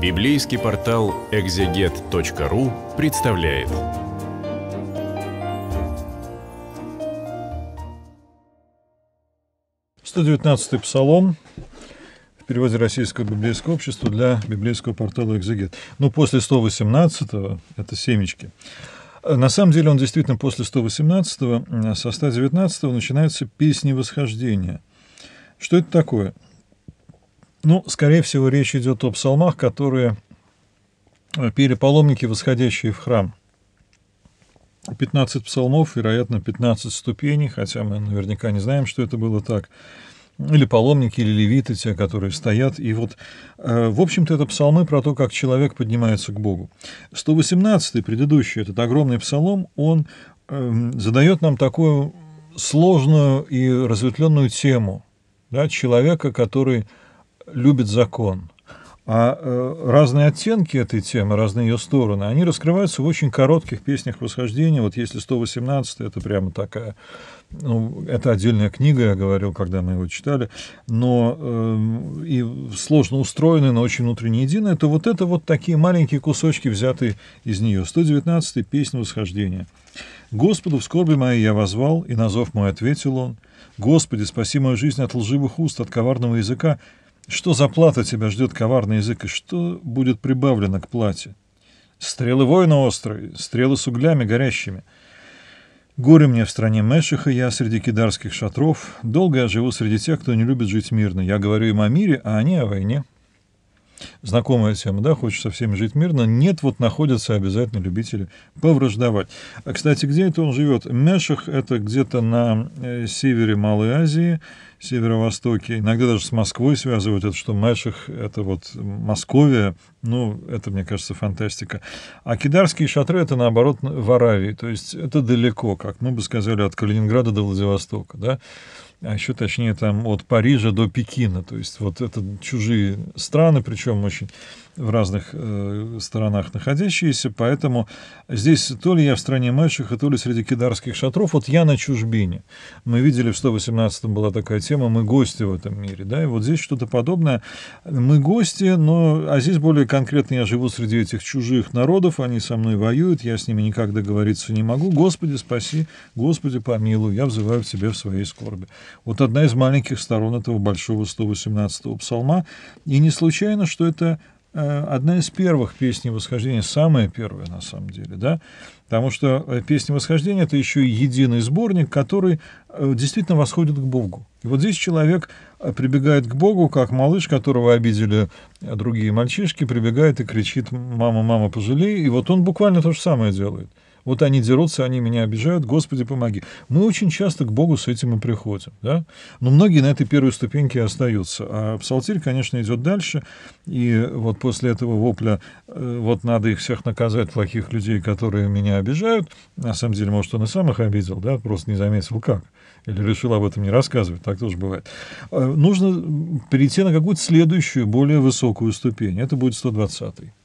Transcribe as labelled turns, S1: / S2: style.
S1: Библейский портал экзегет.ру представляет. Сто псалом в переводе Российского библейского общества для библейского портала «Экзегет». Ну, после 118-го — это семечки. На самом деле он действительно после 118-го, э, со 119-го начинаются «Песни восхождения». Что это такое? Ну, скорее всего, речь идет о псалмах, которые э, пели паломники, восходящие в храм. 15 псалмов, вероятно, 15 ступеней, хотя мы наверняка не знаем, что это было так. Или паломники, или левиты, те, которые стоят. И вот, э, в общем-то, это псалмы про то, как человек поднимается к Богу. 118-й, предыдущий, этот огромный псалом, он эм, задает нам такую сложную и разветвленную тему да, человека, который любит закон. А э, разные оттенки этой темы, разные ее стороны, они раскрываются в очень коротких песнях восхождения. Вот если 118 это прямо такая, ну, это отдельная книга, я говорил, когда мы его читали, но э, и сложно устроенная, но очень внутренне единая, то вот это вот такие маленькие кусочки, взятые из нее. 119 песня восхождения. «Господу в скорби моей я возвал, и на зов мой ответил он. Господи, спаси мою жизнь от лживых уст, от коварного языка, что за плата тебя ждет коварный язык, и что будет прибавлено к плате? Стрелы воина острые, стрелы с углями горящими. Горе мне в стране Мешиха, я среди кидарских шатров. Долго я живу среди тех, кто не любит жить мирно. Я говорю им о мире, а они о войне. Знакомая тема, да, со всеми жить мирно. Нет, вот находятся обязательно любители повраждовать. А, кстати, где это он живет? Мешах — это где-то на э, севере Малой Азии — северо-востоке. Иногда даже с Москвой связывают это, что Мэших — это вот Московия. Ну, это, мне кажется, фантастика. А кидарские шатры — это, наоборот, в Аравии. То есть это далеко, как мы бы сказали, от Калининграда до Владивостока, да? а еще точнее там от Парижа до Пекина. То есть вот это чужие страны, причем очень в разных э, сторонах находящиеся. Поэтому здесь то ли я в стране Мэшиха, то ли среди кидарских шатров. Вот я на чужбине. Мы видели в 118-м была такая тема «Мы гости в этом мире». Да? И вот здесь что-то подобное. Мы гости, но... А здесь более конкретно я живу среди этих чужих народов, они со мной воюют, я с ними никак договориться не могу. Господи, спаси, Господи, помилуй, я взываю к Тебе в своей скорби. Вот одна из маленьких сторон этого большого 118-го псалма. И не случайно, что это Э, одна из первых песни восхождения, самая первая на самом деле, да, потому что э, песня восхождения это еще и единый сборник, который э, действительно восходит к Богу. И вот здесь человек прибегает к Богу, как малыш, которого обидели другие мальчишки, прибегает и кричит «мама, мама, пожалей», и вот он буквально то же самое делает — вот они дерутся, они меня обижают, Господи, помоги. Мы очень часто к Богу с этим и приходим. Да? Но многие на этой первой ступеньке остаются. А псалтирь, конечно, идет дальше. И вот после этого вопля э, «вот надо их всех наказать, плохих людей, которые меня обижают», на самом деле, может, он и сам их обидел, да, просто не заметил как. Или решил об этом не рассказывать, так тоже бывает. Э, нужно перейти на какую-то следующую, более высокую ступень. Это будет 120-й.